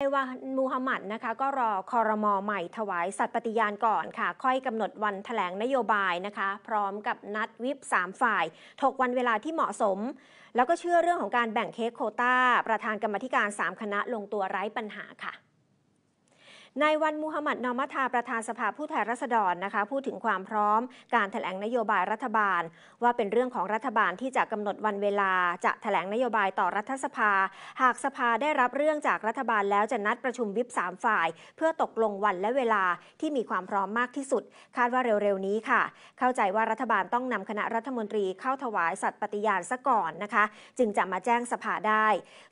นายว่ามูฮัมหมัดนะคะ ก็รอคอรมอใหม่ถวายสัตย์ปฏิญาณก่อนค่ะ ค่อยกำหนดวันถแถลงนโยบายนะคะ พร้อมกับนัดวิป3 ฝ่าย ถกวันเวลาที่เหมาะสม แล้วก็เชื่อเรื่องของการแบ่งเค้กโคตา้า ประธานกรรมธิการ 3 คณะลงตัวไร้ปัญหาค่ะนายวันมูฮัมหมัดนอมัทาประธานสภาผู้แทนราษฎรนะคะ พูดถึงความพร้อม การถแถลงนโยบายรัฐบาล ว่าเป็นเรื่องของรัฐบาลที่จะกำหนดวันเวลา จะถแถลงนโยบายต่อรัฐสภา หากสภาได้รับเรื่องจากรัฐบาลแล้วจะนัดประชุมวิปสามฝ่าย เพื่อตกลงวันและเวลาที่มีความพร้อมมากที่สุด คาดว่าเร็วๆนี้ค่ะ เข้าใจว่ารัฐบาลต้องนำคณะรัฐมนตรีเข้าถวายสัตย์ปฏิญาณซะก่อนนะคะ จึงจะมาแจ้งสภาได้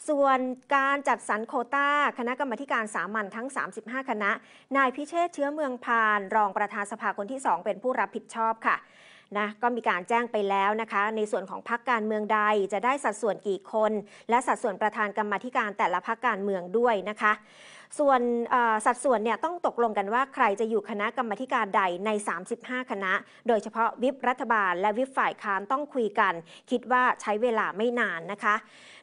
ส่วนการจัดสรรโคต้า คณะกรรมการสามัญทั้ง 35คณะนายพิเชษเชื้อเมืองพานรองประธานสภาคนที่ 2 เป็นผู้รับผิดชอบค่ะนะก็มีการแจ้งไปแล้วนะคะในส่วนของพักการเมืองใด จะได้สัดส่วนกี่คน และสัดส่วนประธานกรรมธิการแต่ละพักการเมืองด้วยนะคะ ส่วนสัดส่วนเนี่ยต้องตกลงกันว่าใครจะอยู่คณะกรรมการใดใน 35 คณะ โดยเฉพาะวิปรัฐบาลและวิปฝ่ายค้านต้องคุยกันคิดว่าใช้เวลาไม่นานนะคะ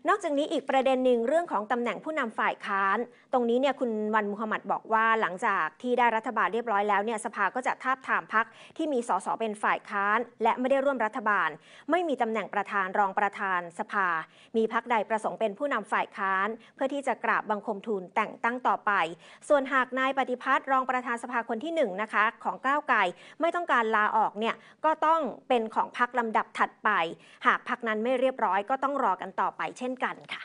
นอกจากนี้อีกประเด็นหนึ่งเรื่องของตำแหน่งผู้นำฝ่ายค้าน ตรงนี้เนี่ยคุณวันมุฮัมมัดบอกว่าหลังจากที่ได้รัฐบาลเรียบร้อยแล้วเนี่ยสภาก็จะทาบทามพักที่มีสสเป็นฝ่ายค้านานและไม่ได้ร่วมรัฐบาล ไม่มีตำแหน่งประธานรองประธานสภา มีพักใดประสงค์เป็นผู้นำฝ่ายค้าน เพื่อที่จะกราบบังคมทูลแต่งตั้งต่อไป ส่วนหากนายปฏิพัฒน์รองประธานสภาคนที่1นะคะ ของก้าวไกลไม่ต้องการลาออกเนี่ยก็ต้องเป็นของพักลำดับถัดไป หากพักนั้นไม่เรียบร้อยก็ต้องรอกันต่อไปเช่นกันค่ะ